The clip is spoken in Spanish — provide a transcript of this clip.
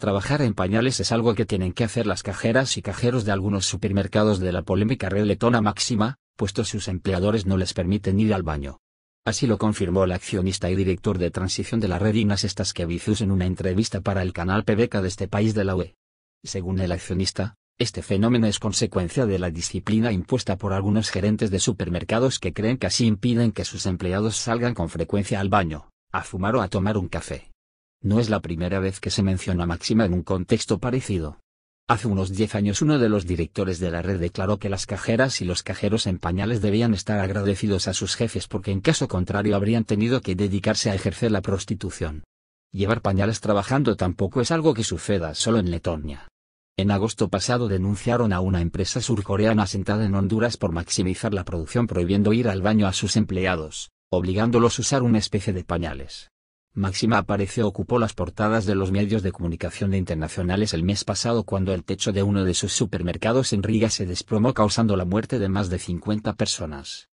Trabajar en pañales es algo que tienen que hacer las cajeras y cajeros de algunos supermercados de la polémica red letona máxima, puesto sus empleadores no les permiten ir al baño. Así lo confirmó el accionista y director de transición de la red Ignas Staskevicius en una entrevista para el canal PBK de este país de la UE. Según el accionista, este fenómeno es consecuencia de la disciplina impuesta por algunos gerentes de supermercados que creen que así impiden que sus empleados salgan con frecuencia al baño, a fumar o a tomar un café. No es la primera vez que se menciona Máxima en un contexto parecido. Hace unos 10 años uno de los directores de la red declaró que las cajeras y los cajeros en pañales debían estar agradecidos a sus jefes porque en caso contrario habrían tenido que dedicarse a ejercer la prostitución. Llevar pañales trabajando tampoco es algo que suceda solo en Letonia. En agosto pasado denunciaron a una empresa surcoreana asentada en Honduras por maximizar la producción prohibiendo ir al baño a sus empleados, obligándolos a usar una especie de pañales. Máxima apareció ocupó las portadas de los medios de comunicación internacionales el mes pasado cuando el techo de uno de sus supermercados en Riga se desplomó causando la muerte de más de 50 personas.